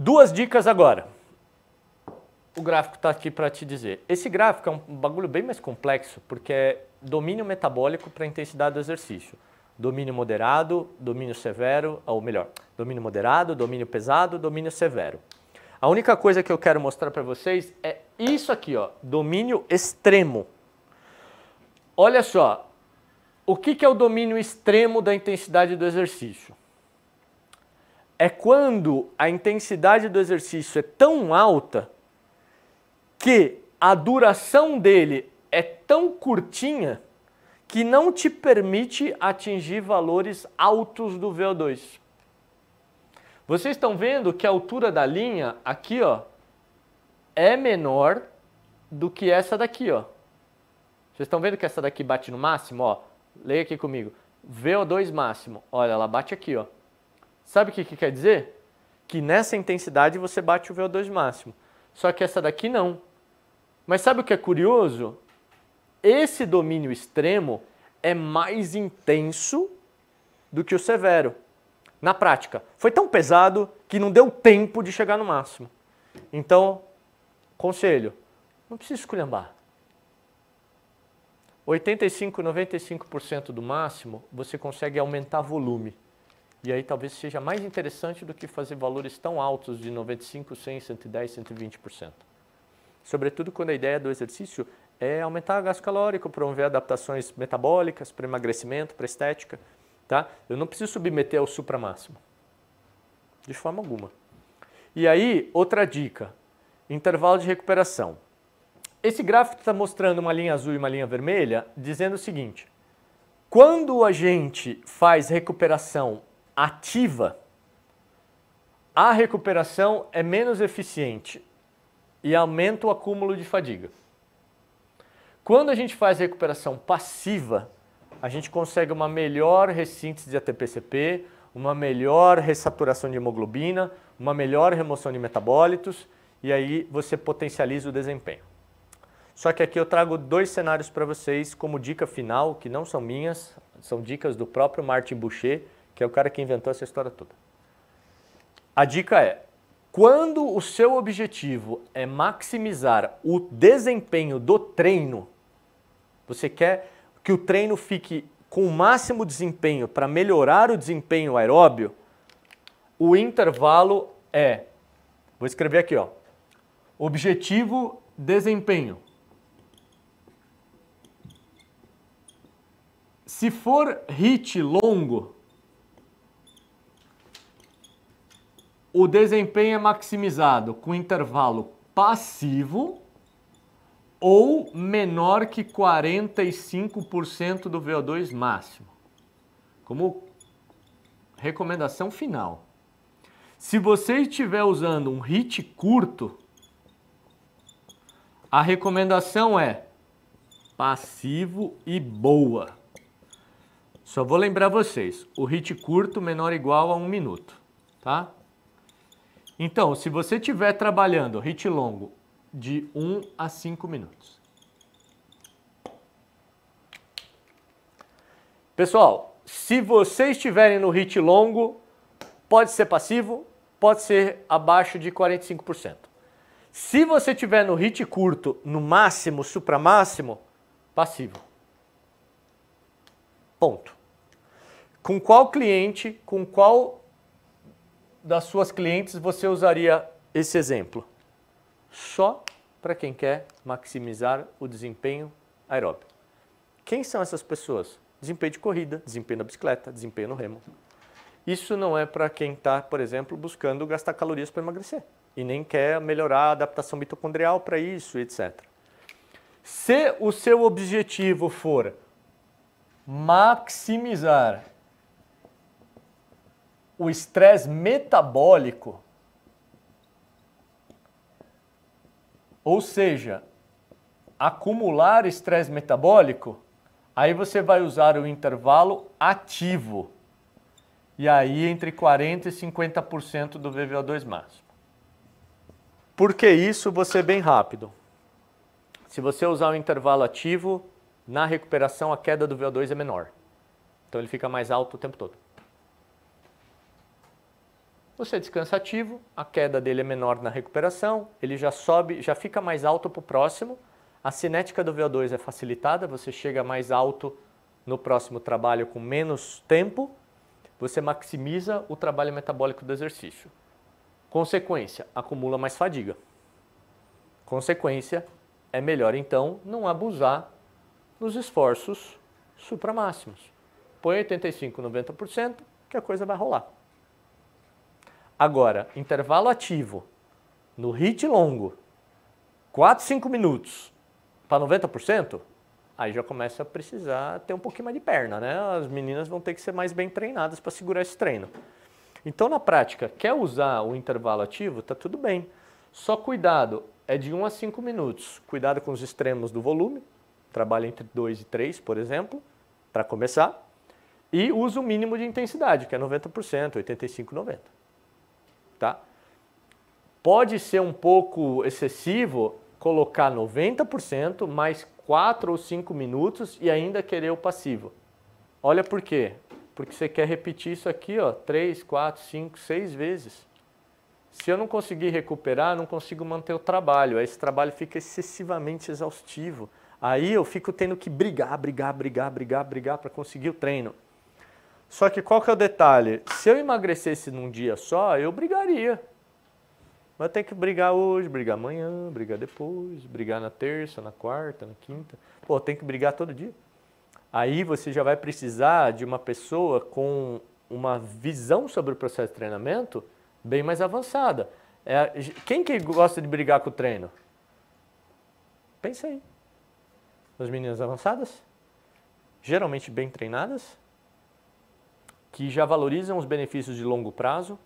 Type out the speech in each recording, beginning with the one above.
Duas dicas agora. O gráfico está aqui para te dizer. Esse gráfico é um bagulho bem mais complexo, porque é domínio metabólico para intensidade do exercício. Domínio moderado, domínio severo, ah, ou melhor, domínio moderado, domínio pesado, domínio severo. A única coisa que eu quero mostrar para vocês é isso aqui, ó, domínio extremo. Olha só, o que, que é o domínio extremo da intensidade do exercício? é quando a intensidade do exercício é tão alta que a duração dele é tão curtinha que não te permite atingir valores altos do VO2. Vocês estão vendo que a altura da linha aqui, ó, é menor do que essa daqui, ó. Vocês estão vendo que essa daqui bate no máximo, ó? Leia aqui comigo. VO2 máximo. Olha, ela bate aqui, ó. Sabe o que, que quer dizer? Que nessa intensidade você bate o VO2 máximo. Só que essa daqui não. Mas sabe o que é curioso? Esse domínio extremo é mais intenso do que o severo. Na prática, foi tão pesado que não deu tempo de chegar no máximo. Então, conselho, não precisa esculhambar. 85, 95% do máximo, você consegue aumentar volume. E aí talvez seja mais interessante do que fazer valores tão altos de 95, 100, 110, 120%. Sobretudo quando a ideia do exercício é aumentar o gasto calórico, promover adaptações metabólicas para emagrecimento, para estética, tá? Eu não preciso submeter ao supramáximo. De forma alguma. E aí, outra dica, intervalo de recuperação. Esse gráfico está mostrando uma linha azul e uma linha vermelha, dizendo o seguinte: quando a gente faz recuperação ativa, a recuperação é menos eficiente e aumenta o acúmulo de fadiga. Quando a gente faz recuperação passiva, a gente consegue uma melhor ressíntese de ATPCP, uma melhor ressaturação de hemoglobina, uma melhor remoção de metabólitos e aí você potencializa o desempenho. Só que aqui eu trago dois cenários para vocês como dica final, que não são minhas, são dicas do próprio Martin Boucher, que é o cara que inventou essa história toda. A dica é: quando o seu objetivo é maximizar o desempenho do treino, você quer que o treino fique com o máximo desempenho para melhorar o desempenho aeróbio, o intervalo é, vou escrever aqui, ó, objetivo desempenho. Se for hit longo, o desempenho é maximizado com intervalo passivo ou menor que 45% do VO2 máximo, como recomendação final. Se você estiver usando um HIT curto, a recomendação é passivo e boa. Só vou lembrar vocês, o HIT curto menor ou igual a um minuto, tá? Então, se você estiver trabalhando hit longo de 1 a 5 minutos. Pessoal, se vocês estiverem no hit longo, pode ser passivo, pode ser abaixo de 45%. Se você estiver no hit curto, no máximo, supra máximo, passivo. Ponto. Com qual cliente, com qual das suas clientes você usaria esse exemplo? Só para quem quer maximizar o desempenho aeróbico. Quem são essas pessoas? Desempenho de corrida, desempenho na bicicleta, desempenho no remo. Isso não é para quem está, por exemplo, buscando gastar calorias para emagrecer e nem quer melhorar a adaptação mitocondrial para isso, etc. Se o seu objetivo for maximizar o estresse metabólico, ou seja, acumular estresse metabólico, aí você vai usar o intervalo ativo. E aí entre 40% e 50% do VVO2 máximo. Por que isso? Você bem rápido. Se você usar o intervalo ativo, na recuperação a queda do VO2 é menor. Então ele fica mais alto o tempo todo. Você é descansa ativo, a queda dele é menor na recuperação, ele já sobe, já fica mais alto para o próximo, a cinética do VO2 é facilitada, você chega mais alto no próximo trabalho com menos tempo, você maximiza o trabalho metabólico do exercício. Consequência, acumula mais fadiga. Consequência, é melhor então não abusar nos esforços supramáximos. Põe 85, 90% que a coisa vai rolar. Agora, intervalo ativo, no hit longo, 4, 5 minutos, para tá 90%, aí já começa a precisar ter um pouquinho mais de perna, né? As meninas vão ter que ser mais bem treinadas para segurar esse treino. Então, na prática, quer usar o intervalo ativo? Tá tudo bem. Só cuidado, é de 1 a 5 minutos. Cuidado com os extremos do volume, trabalha entre 2 e 3, por exemplo, para começar. E usa o mínimo de intensidade, que é 90%, 85%, 90%. Tá? Pode ser um pouco excessivo colocar 90% mais 4 ou 5 minutos e ainda querer o passivo. Olha por quê. Porque você quer repetir isso aqui ó, 3, 4, 5, 6 vezes. Se eu não conseguir recuperar, não consigo manter o trabalho. Esse trabalho fica excessivamente exaustivo. Aí eu fico tendo que brigar, brigar, brigar, brigar, brigar para conseguir o treino. Só que qual que é o detalhe? Se eu emagrecesse num dia só, eu brigaria. Mas tem que brigar hoje, brigar amanhã, brigar depois, brigar na terça, na quarta, na quinta. Pô, tem que brigar todo dia. Aí você já vai precisar de uma pessoa com uma visão sobre o processo de treinamento bem mais avançada. É, quem que gosta de brigar com o treino? Pensa aí. As meninas avançadas? Geralmente bem treinadas? que já valorizam os benefícios de longo prazo,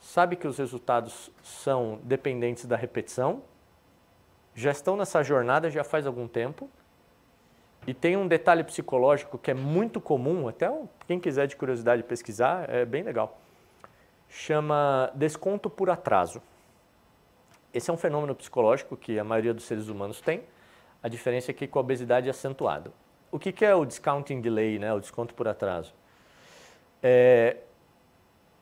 sabe que os resultados são dependentes da repetição, já estão nessa jornada já faz algum tempo. E tem um detalhe psicológico que é muito comum, até quem quiser de curiosidade pesquisar, é bem legal. Chama desconto por atraso. Esse é um fenômeno psicológico que a maioria dos seres humanos tem. A diferença é que com a obesidade é acentuado. O que, que é o discounting delay, né? o desconto por atraso? É,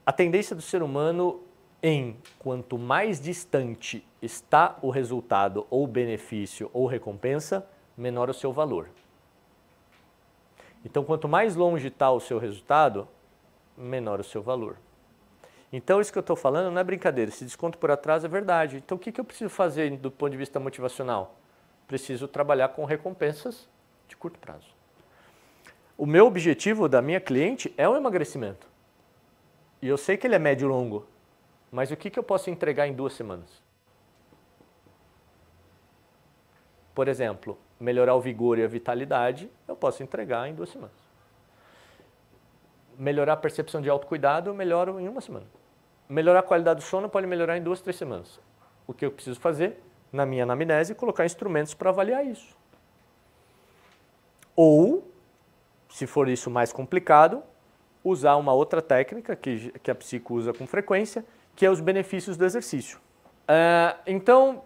a tendência do ser humano em quanto mais distante está o resultado ou benefício ou recompensa, menor o seu valor. Então, quanto mais longe está o seu resultado, menor o seu valor. Então, isso que eu estou falando não é brincadeira. Esse desconto por atrás é verdade. Então, o que, que eu preciso fazer do ponto de vista motivacional? Preciso trabalhar com recompensas de curto prazo. O meu objetivo da minha cliente é o emagrecimento. E eu sei que ele é médio e longo, mas o que, que eu posso entregar em duas semanas? Por exemplo, melhorar o vigor e a vitalidade, eu posso entregar em duas semanas. Melhorar a percepção de autocuidado, eu melhoro em uma semana. Melhorar a qualidade do sono pode melhorar em duas, três semanas. O que eu preciso fazer na minha anamnese colocar instrumentos para avaliar isso. Ou se for isso mais complicado, usar uma outra técnica que, que a psico usa com frequência, que é os benefícios do exercício. Uh, então,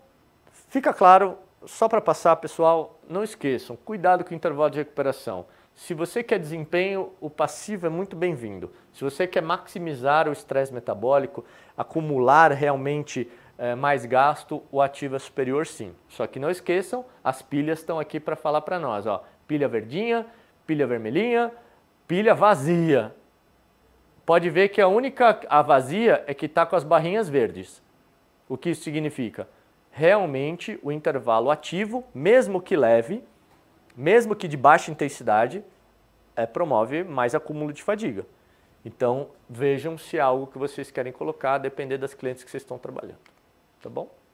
fica claro, só para passar, pessoal, não esqueçam, cuidado com o intervalo de recuperação. Se você quer desempenho, o passivo é muito bem-vindo. Se você quer maximizar o estresse metabólico, acumular realmente é, mais gasto, o ativo é superior sim. Só que não esqueçam, as pilhas estão aqui para falar para nós. Ó, pilha verdinha, pilha vermelhinha, pilha vazia. Pode ver que a única a vazia é que está com as barrinhas verdes. O que isso significa? Realmente o intervalo ativo, mesmo que leve, mesmo que de baixa intensidade, é, promove mais acúmulo de fadiga. Então vejam se é algo que vocês querem colocar, depender das clientes que vocês estão trabalhando. Tá bom?